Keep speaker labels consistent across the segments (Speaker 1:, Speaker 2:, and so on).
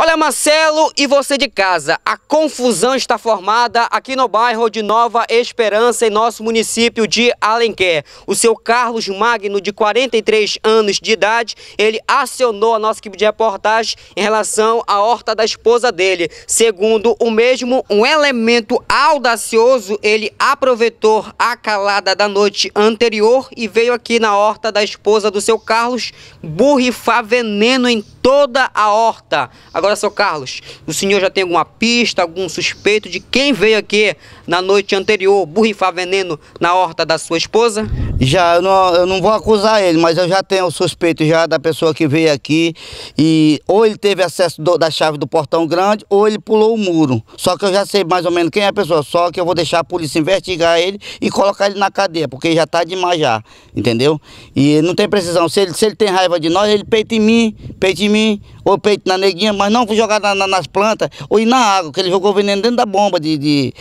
Speaker 1: Olha, Marcelo e você de casa, a confusão está formada aqui no bairro de Nova Esperança, em nosso município de Alenquer. O seu Carlos Magno, de 43 anos de idade, ele acionou a nossa equipe de reportagem em relação à horta da esposa dele. Segundo o mesmo, um elemento audacioso, ele aproveitou a calada da noite anterior e veio aqui na horta da esposa do seu Carlos burrifar veneno em toda a horta. Agora, seu Carlos, o senhor já tem alguma pista, algum suspeito de quem veio aqui na noite anterior burrifar veneno na horta da sua esposa?
Speaker 2: Já, eu não, eu não vou acusar ele, mas eu já tenho o suspeito já da pessoa que veio aqui e ou ele teve acesso do, da chave do portão grande ou ele pulou o muro. Só que eu já sei mais ou menos quem é a pessoa, só que eu vou deixar a polícia investigar ele e colocar ele na cadeia, porque já tá demais já, entendeu? E não tem precisão, se ele, se ele tem raiva de nós, ele peita em mim, peita em mim mim, ou peito na neguinha, mas não fui jogar na, na, nas plantas ou na água, que ele jogou veneno dentro da bomba de, de,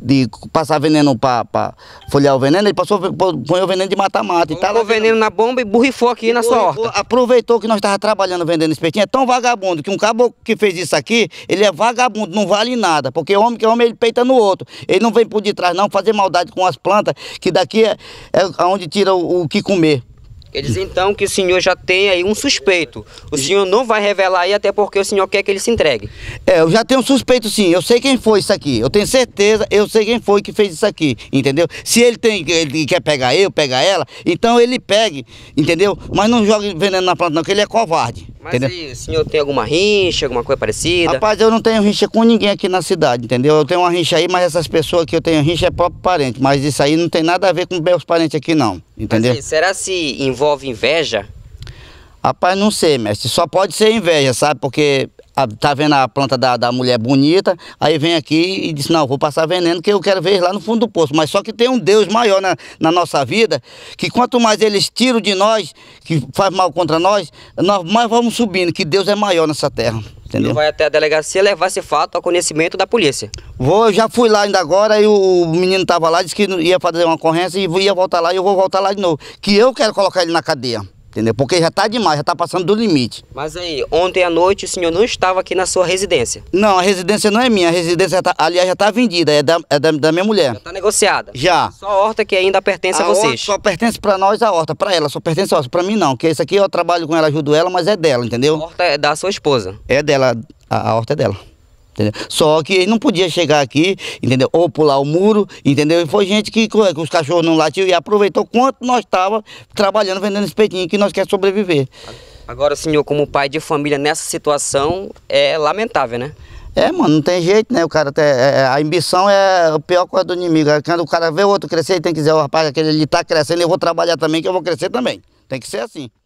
Speaker 2: de passar veneno para folhear o veneno, ele passou, põe o veneno de mata-mata. Colocou o veneno na bomba e burrifou aqui na sua horta. Aproveitou que nós estávamos trabalhando vendendo espetinho, é tão vagabundo que um caboclo que fez isso aqui, ele é vagabundo, não vale nada, porque homem que homem, ele peita no outro. Ele não vem por detrás não fazer maldade com as plantas, que daqui é, é onde tira o, o que comer.
Speaker 1: Quer dizer então que o senhor já tem aí um suspeito. O senhor não vai revelar aí até porque o senhor quer que ele se entregue.
Speaker 2: É, eu já tenho um suspeito sim. Eu sei quem foi isso aqui. Eu tenho certeza, eu sei quem foi que fez isso aqui, entendeu? Se ele tem ele quer pegar eu, pegar ela, então ele pegue, entendeu? Mas não jogue veneno na planta não, que ele é covarde. Mas entendeu? E, o senhor tem alguma rincha,
Speaker 1: alguma coisa parecida? Rapaz,
Speaker 2: eu não tenho rincha com ninguém aqui na cidade, entendeu? Eu tenho uma rincha aí, mas essas pessoas que eu tenho rincha é próprio parente. Mas isso aí não tem nada a ver com meus parentes aqui, não.
Speaker 1: Entendeu? Mas, será se envolve inveja?
Speaker 2: Rapaz, não sei, mestre. Só pode ser inveja, sabe? Porque ah, tá vendo a planta da, da mulher bonita, aí vem aqui e diz, não, vou passar veneno que eu quero ver lá no fundo do poço. Mas só que tem um Deus maior na, na nossa vida, que quanto mais eles tiram de nós, que faz mal contra nós, nós mais vamos subindo, que Deus é maior nessa terra.
Speaker 1: Entendeu? E vai até a delegacia levar esse fato ao conhecimento da polícia.
Speaker 2: Vou, eu já fui lá ainda agora e o menino estava lá, disse que ia fazer uma ocorrência e ia voltar lá e eu vou voltar lá de novo. Que eu quero colocar ele na cadeia. Entendeu? Porque já está demais, já está passando do limite.
Speaker 1: Mas aí, ontem à noite o senhor não estava aqui na sua residência?
Speaker 2: Não, a residência não é minha. A residência, tá, aliás, já está vendida, é da, é da, da minha mulher. Já está
Speaker 1: negociada? Já. Só a horta que ainda pertence a, a vocês? só pertence para nós a horta, para ela, só pertence a horta. Para mim não, porque isso
Speaker 2: aqui eu trabalho com ela, ajudo ela, mas é dela, entendeu? A
Speaker 1: horta é da sua esposa? É
Speaker 2: dela, a, a horta é dela. Entendeu? Só que ele não podia chegar aqui, entendeu? Ou pular o muro, entendeu? E foi gente que, que os cachorros não latiam e aproveitou quanto nós estava trabalhando,
Speaker 1: vendendo esse peitinho que nós quer sobreviver. Agora, senhor, como pai de família nessa situação, é lamentável, né?
Speaker 2: É, mano, não tem jeito, né? O cara até é, a ambição é o pior coisa do inimigo. É quando o cara vê o outro crescer, ele tem que dizer, o rapaz, aquele ele tá crescendo, eu vou trabalhar também, que eu vou crescer também. Tem que ser assim.